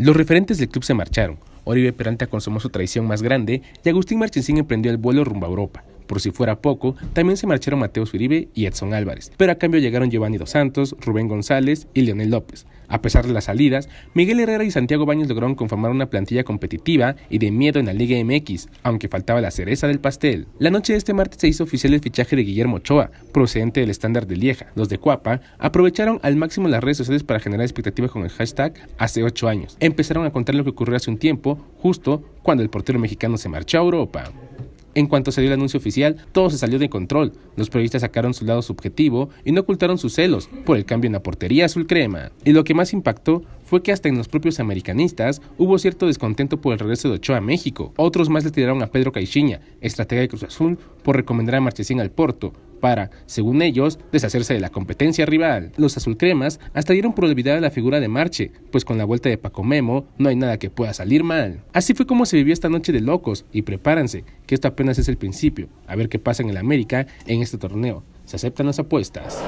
Los referentes del club se marcharon. Oribe Peralta consumó su traición más grande y Agustín Marchesín emprendió el vuelo rumbo a Europa. Por si fuera poco, también se marcharon Mateo Uribe y Edson Álvarez, pero a cambio llegaron Giovanni Dos Santos, Rubén González y Leonel López. A pesar de las salidas, Miguel Herrera y Santiago Baños lograron conformar una plantilla competitiva y de miedo en la Liga MX, aunque faltaba la cereza del pastel. La noche de este martes se hizo oficial el fichaje de Guillermo Ochoa, procedente del estándar de Lieja. Los de Cuapa aprovecharon al máximo las redes sociales para generar expectativas con el hashtag hace 8 años. Empezaron a contar lo que ocurrió hace un tiempo, justo cuando el portero mexicano se marchó a Europa. En cuanto salió el anuncio oficial, todo se salió de control. Los periodistas sacaron su lado subjetivo y no ocultaron sus celos por el cambio en la portería azul crema. Y lo que más impactó fue que hasta en los propios americanistas hubo cierto descontento por el regreso de Ochoa a México. Otros más le tiraron a Pedro Caixinha, estratega de Cruz Azul, por recomendar a Marchesín al Porto, para, según ellos, deshacerse de la competencia rival. Los azulcremas hasta dieron por olvidada la figura de Marche, pues con la vuelta de Paco Memo no hay nada que pueda salir mal. Así fue como se vivió esta noche de locos y prepárense, que esto apenas es el principio, a ver qué pasa en el América en este torneo. Se aceptan las apuestas.